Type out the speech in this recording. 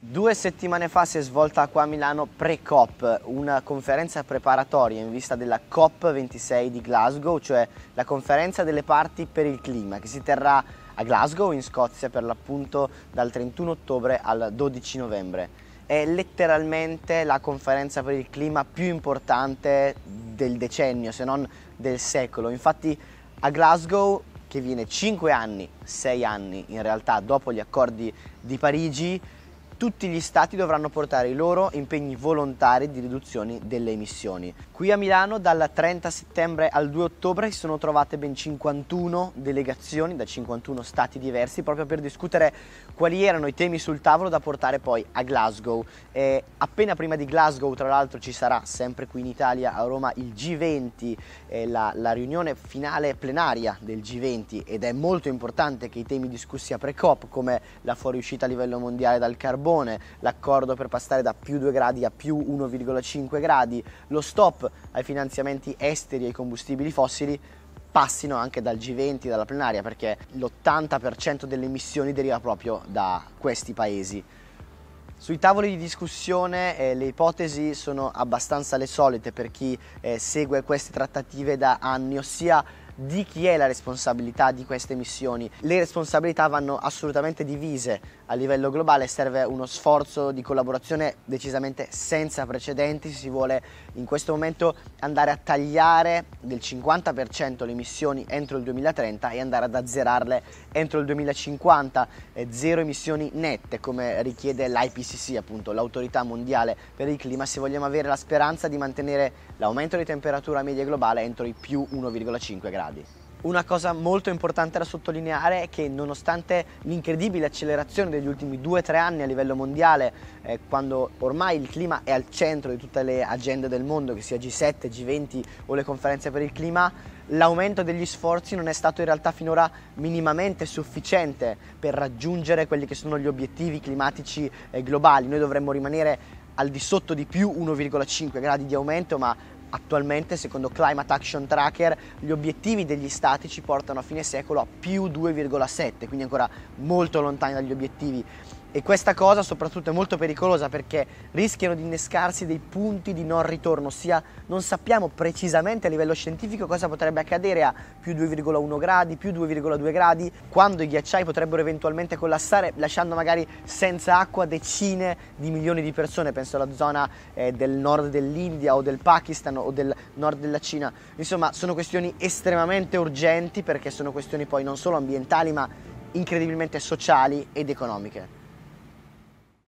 Due settimane fa si è svolta qua a Milano Pre-COP, una conferenza preparatoria in vista della COP26 di Glasgow, cioè la conferenza delle parti per il clima, che si terrà a Glasgow in Scozia per l'appunto dal 31 ottobre al 12 novembre. È letteralmente la conferenza per il clima più importante del decennio, se non del secolo. Infatti a Glasgow che viene 5 anni, 6 anni in realtà dopo gli accordi di Parigi, tutti gli stati dovranno portare i loro impegni volontari di riduzione delle emissioni. Qui a Milano dal 30 settembre al 2 ottobre si sono trovate ben 51 delegazioni da 51 stati diversi proprio per discutere quali erano i temi sul tavolo da portare poi a Glasgow. E appena prima di Glasgow tra l'altro ci sarà sempre qui in Italia a Roma il G20, eh, la, la riunione finale plenaria del G20 ed è molto importante che i temi discussi a pre-COP come la fuoriuscita a livello mondiale dal carbone carbone, l'accordo per passare da più 2 gradi a più 1,5 gradi, lo stop ai finanziamenti esteri ai combustibili fossili passino anche dal G20, dalla plenaria, perché l'80% delle emissioni deriva proprio da questi paesi. Sui tavoli di discussione eh, le ipotesi sono abbastanza le solite per chi eh, segue queste trattative da anni, ossia di chi è la responsabilità di queste missioni. Le responsabilità vanno assolutamente divise a livello globale, serve uno sforzo di collaborazione decisamente senza precedenti, si vuole in questo momento andare a tagliare del 50% le missioni entro il 2030 e andare ad azzerarle entro il 2050, zero emissioni nette come richiede l'IPCC, appunto l'autorità mondiale per il clima, se vogliamo avere la speranza di mantenere l'aumento di temperatura media globale entro i più 1,5 gradi gradi. Una cosa molto importante da sottolineare è che nonostante l'incredibile accelerazione degli ultimi 2-3 anni a livello mondiale, eh, quando ormai il clima è al centro di tutte le agende del mondo, che sia G7, G20 o le conferenze per il clima, l'aumento degli sforzi non è stato in realtà finora minimamente sufficiente per raggiungere quelli che sono gli obiettivi climatici eh, globali. Noi dovremmo rimanere al di sotto di più 1,5 gradi di aumento, ma Attualmente, secondo Climate Action Tracker, gli obiettivi degli stati ci portano a fine secolo a più 2,7, quindi ancora molto lontani dagli obiettivi e questa cosa soprattutto è molto pericolosa perché rischiano di innescarsi dei punti di non ritorno, ossia non sappiamo precisamente a livello scientifico cosa potrebbe accadere a più 2,1 gradi, più 2,2 gradi, quando i ghiacciai potrebbero eventualmente collassare lasciando magari senza acqua decine di milioni di persone, penso alla zona eh, del nord dell'India o del Pakistan o del nord della Cina. Insomma, sono questioni estremamente urgenti perché sono questioni poi non solo ambientali ma incredibilmente sociali ed economiche.